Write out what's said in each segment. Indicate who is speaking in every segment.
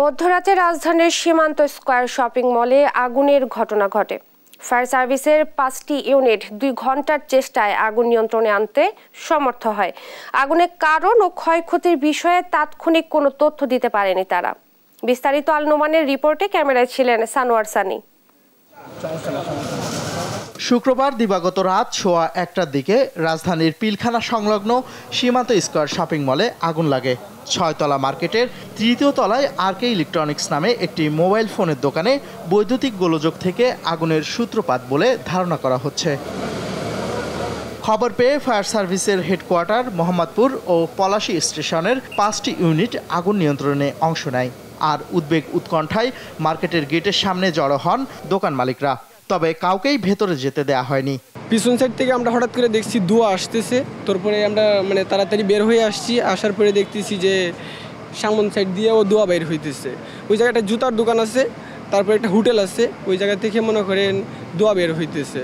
Speaker 1: মধ্যরাতে রাজধানীর সীমান্ত স্কোয়ার শপিং মলে আগুনের ঘটনা ঘটে ফায়ার সার্ভিসের পাঁচটি ইউনিট দুই ঘন্টার চেষ্টায় আগুন নিয়ন্ত্রণে আনতে সমর্থ হয় আগুনের কারণ ও ক্ষয়ক্ষতির বিষয়ে তাৎক্ষণিক কোনো তথ্য দিতে পারেনি তারা বিস্তারিত আল নোমানের রিপোর্টে ক্যামেরায় ছিলেন সানোয়ার সানি
Speaker 2: শুক্রবার দিবাগত রাত সোয়া একটার দিকে রাজধানীর পিলখানা সংলগ্ন সীমান্ত স্কোয়ার শপিং মলে আগুন লাগে ছয়তলা মার্কেটের তৃতীয় তলায় আরকে ইলেকট্রনিক্স নামে একটি মোবাইল ফোনের দোকানে বৈদ্যুতিক গোলযোগ থেকে আগুনের সূত্রপাত বলে ধারণা করা হচ্ছে খবর পেয়ে ফায়ার সার্ভিসের হেডকোয়ার্টার মোহাম্মদপুর ও পলাশী স্টেশনের পাঁচটি ইউনিট আগুন নিয়ন্ত্রণে অংশ নেয় আর উদ্বেগ উৎকণ্ঠায় মার্কেটের গেটের সামনে জড়ো হন দোকান মালিকরা তবে
Speaker 3: কাউকেই ভেতরে যেতে দেয়া হয়নি পিছন সাইড থেকে আমরা হঠাৎ করে দেখছি ধোঁয়া আসতেছে তারপরে আমরা মানে তাড়াতাড়ি বের হয়ে আসছি আসার পরে দেখতেছি যে সামন সাইড দিয়ে ও ধোঁয়া বের হইতেছে ওই জায়গাটা জুতার দোকান আছে তারপরে একটা হোটেল আছে ওই জায়গা থেকে মনে করেন দোয়া বের হইতেছে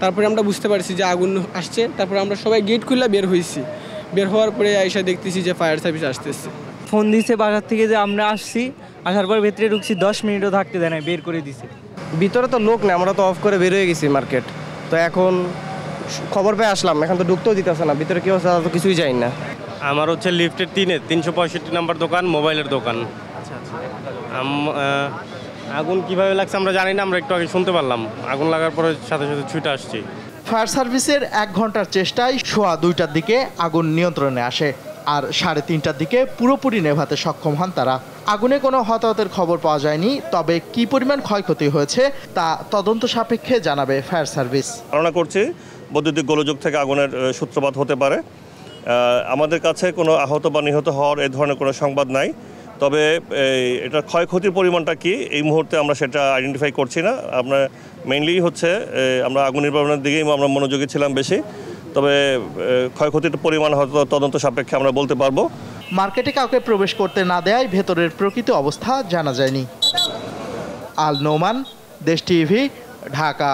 Speaker 3: তারপরে আমরা বুঝতে পারছি যে আগুন আসছে তারপরে আমরা সবাই গেট খুললে বের হয়েছি বের হওয়ার পরে আইসা দেখতেছি যে ফায়ার সার্ভিস আসতেছে ফোন দিছে বাজার থেকে যে আমরা আসছি আসার পর ভেতরে ঢুকছি দশ মিনিটও থাকতে দেয় না বের করে দিছে ভিতরে তো লোক নেই আমরা তো অফ করে বেরোয় গেছি মার্কেট তো এখন খবর পেয়ে আসলাম এখন তো ঢুকতেও দিতেছে না ভিতরে কী হচ্ছে তো কিছুই যাই না আমার হচ্ছে লিফটের তিনে তিনশো পঁয়ষট্টি নাম্বার দোকান মোবাইলের দোকান আচ্ছা, আচ্ছা। আগুন কিভাবে লাগছে আমরা জানি না আমরা একটু আগে শুনতে পারলাম আগুন লাগার
Speaker 1: পরে সাথে সাথে ছুটে আসছি
Speaker 2: ফায়ার সার্ভিসের এক ঘন্টার চেষ্টায় সোয়া দুইটার দিকে আগুন নিয়ন্ত্রণে আসে আর সাড়ে তিনটার দিকে পুরোপুরি নেভাতে সক্ষম হন তারা আগুনে কোনো হতাহতের খবর পাওয়া যায়নি তবে কি পরিমাণ ক্ষয়ক্ষতি হয়েছে তা তদন্ত সাপেক্ষে
Speaker 4: জানাবে ফায়ার সার্ভিস ধারণা করছি বৈদ্যুতিক গোলযোগ থেকে আগুনের সূত্রপাত হতে পারে আমাদের কাছে কোনো আহত বা নিহত হওয়ার এ ধরনের কোনো সংবাদ নাই তবে এটা ক্ষয়ক্ষতির পরিমাণটা কি এই মুহূর্তে আমরা সেটা আইডেন্টিফাই করছি না আমরা মেইনলি হচ্ছে আমরা আগুন নির্বাচনের দিকেই আমরা মনোযোগী ছিলাম বেশি তবে ক্ষয়ক্ষতির পরিমাণ হয়তো তদন্ত সাপেক্ষে আমরা বলতে পারবো
Speaker 2: মার্কেটে কাউকে প্রবেশ করতে না দেয় ভেতরের প্রকৃত অবস্থা জানা যায়নি আল নোমান দেশ টিভি ঢাকা